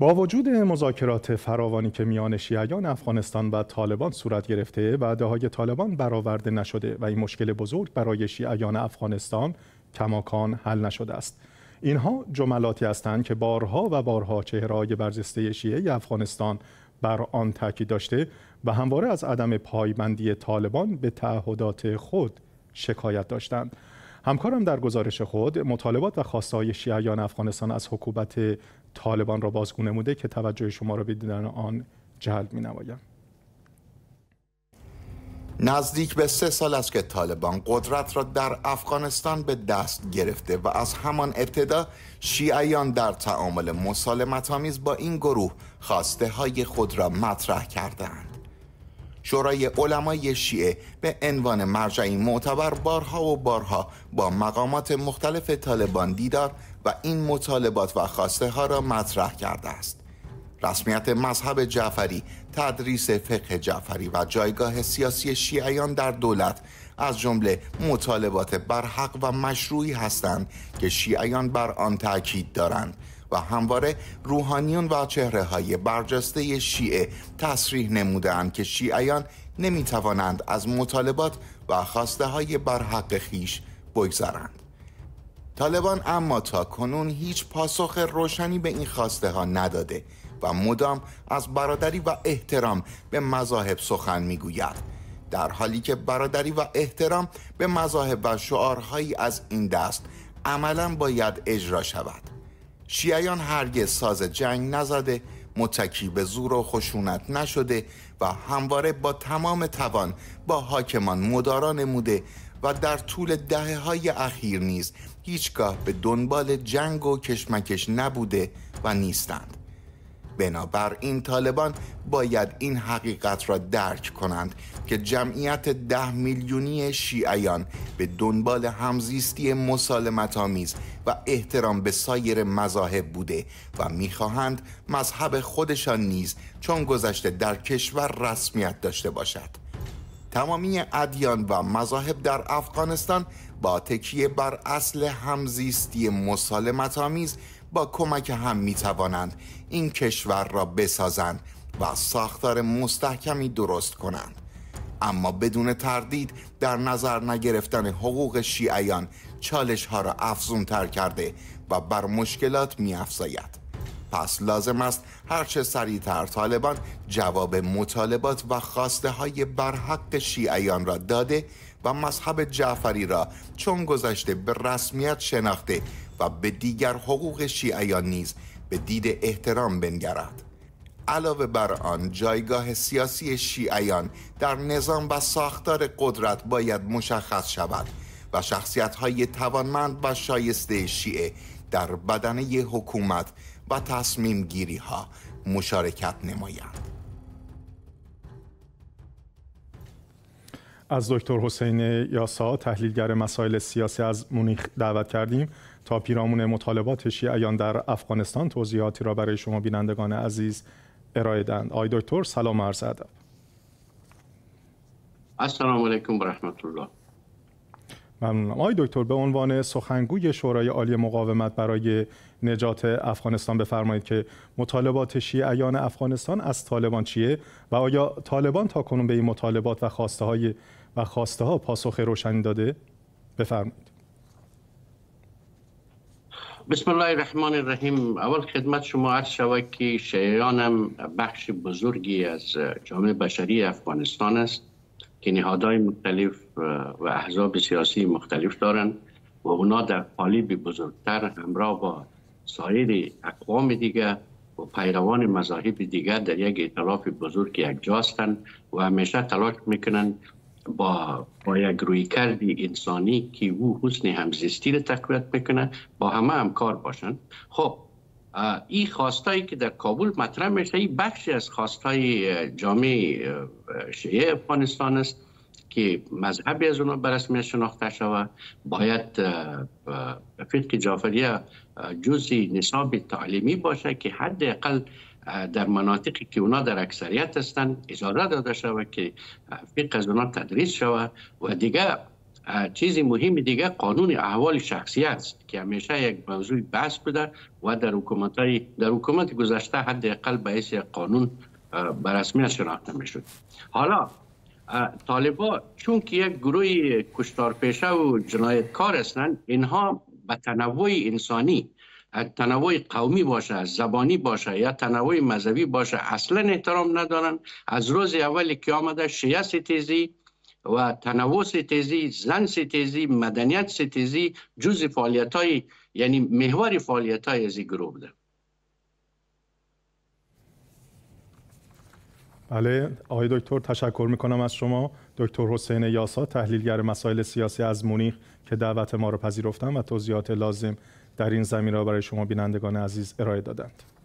با وجود مذاکرات فراوانی که میان شیعیان افغانستان و طالبان صورت گرفته و های طالبان برآورده نشده و این مشکل بزرگ برای شیعیان افغانستان کماکان حل نشده است اینها جملاتی هستند که بارها و بارها های برجسته شیعه افغانستان بر آن تاکید داشته و همواره از عدم پایبندی طالبان به تعهدات خود شکایت داشتند همکارم در گزارش خود مطالبات و خواستهای شیعیان افغانستان از حکومت طالبان را بازگونه موده که توجه شما را به دیدن آن جلب می نمایم نزدیک به سه سال است که طالبان قدرت را در افغانستان به دست گرفته و از همان ابتدا شیعیان در تعامل مسالمت آمیز با این گروه خواسته های خود را مطرح کردند. شورای علمای شیعه به عنوان مرجعی معتبر بارها و بارها با مقامات مختلف طالبان دیدار و این مطالبات و خواسته ها را مطرح کرده است رسمیت مذهب جعفری تدریس فقه جعفری و جایگاه سیاسی شیعیان در دولت از جمله مطالبات برحق و مشروعی هستند که شیعیان بر آن تاکید دارند و همواره روحانیون و چهره های برجسته شیعه تصریح نمودند که شیعیان نمی توانند از مطالبات و خواسته های برحق خیش بگذرند. طالبان اما تا کنون هیچ پاسخ روشنی به این خواسته ها نداده و مدام از برادری و احترام به مذاهب سخن میگوید در حالی که برادری و احترام به مذاهب و شعارهایی از این دست عملا باید اجرا شود شیعیان هرگز ساز جنگ نزده متکی به زور و خشونت نشده و همواره با تمام توان با حاکمان مدارا نموده و در طول دهه های اخیر نیز هیچگاه به دنبال جنگ و کشمکش نبوده و نیستند بنابراین طالبان باید این حقیقت را درک کنند که جمعیت ده میلیونی شیعیان به دنبال همزیستی مسالمت آمیز و احترام به سایر مذاهب بوده و میخواهند مذهب خودشان نیز چون گذشته در کشور رسمیت داشته باشد تمامی ادیان و مذاهب در افغانستان با تکیه بر اصل همزیستی مسالمت آمیز با کمک هم می توانند این کشور را بسازند و ساختار مستحکمی درست کنند اما بدون تردید در نظر نگرفتن حقوق شیعیان چالش ها را افزون تر کرده و بر مشکلات می افزاید. پس لازم است هرچه سریعتر طالبان جواب مطالبات و خواسته های برحق شیعیان را داده و مذهب جعفری را چون گذشته به رسمیت شناخته و به دیگر حقوق شیعیان نیز به دید احترام بنگرد علاوه بر آن جایگاه سیاسی شیعیان در نظام و ساختار قدرت باید مشخص شود و شخصیت های توانمند و شایسته شیعه در بدنه حکومت و تصمیم گیری ها مشارکت نمایند. از دکتر حسین یاسا تحلیلگر مسائل سیاسی از مونیخ دعوت کردیم تا پیرامون مطالبات شیعیان در افغانستان توضیحاتی را برای شما بینندگان عزیز ارائه دهند. آی دکتر سلام عرض ادب. السلام علیکم و رحمت الله. ممنونم آقای دکتر به عنوان سخنگوی شورای عالی مقاومت برای نجات افغانستان بفرمایید که مطالبات شیعیان افغانستان از طالبان چیه و آیا طالبان تا کنون به این مطالبات و خواسته های و خواسته ها پاسخ روشنی داده بفرمایید بسم الله الرحمن الرحیم اول خدمت شما عرض شود که شیعیان هم بخش بزرگی از جامعه بشری افغانستان است که نهادهای مختلف و احزاب سیاسی مختلف دارند و اونا در قالب بزرگتر همراه با سایر اقوام دیگه و پیروان مذاهب دیگر در یک اطلاف بزرگ یک جاستند و همیشه تلاش میکنن با, با یک روی کردی انسانی که او حسن همزیستی را تقویت میکنه با همه همکار باشن خب ای خواستایی که در کابل مطرح میشه این بخشی از خواستای جامعه شیعه افغانستان است که مذهبی از اونا به شناخته شود باید فقه جعفریه جزی نصاب تعلیمی باشه که حداقل در مناطقی که اونا در اکثریت هستند اجازه داده شود که فقه از اونا تدریس شود و دیگه چیز مهم دیگه قانون احوال شخصی است که همیشه یک موضوع بحث بوده و در حکومت در حکومت گذشته حداقل به این قانون به رسمیت شناخته میشد حالا طالبا چون که یک گروه کشتارپیشه و جنایتکار هستند اینها به تنوع انسانی تنوع قومی باشه زبانی باشه یا تنوع مذهبی باشه اصلا احترام ندارن از روز اولی که آمده شیعه ستیزی و تنوع ستیزی زن ستیزی مدنیت ستیزی جز فعالیت های یعنی محور فعالیت های از این گروه ده بله آقای دکتر تشکر میکنم از شما دکتر حسین یاسا تحلیلگر مسائل سیاسی از مونیخ که دعوت ما را پذیرفتند و توضیحات لازم در این زمین را برای شما بینندگان عزیز ارائه دادند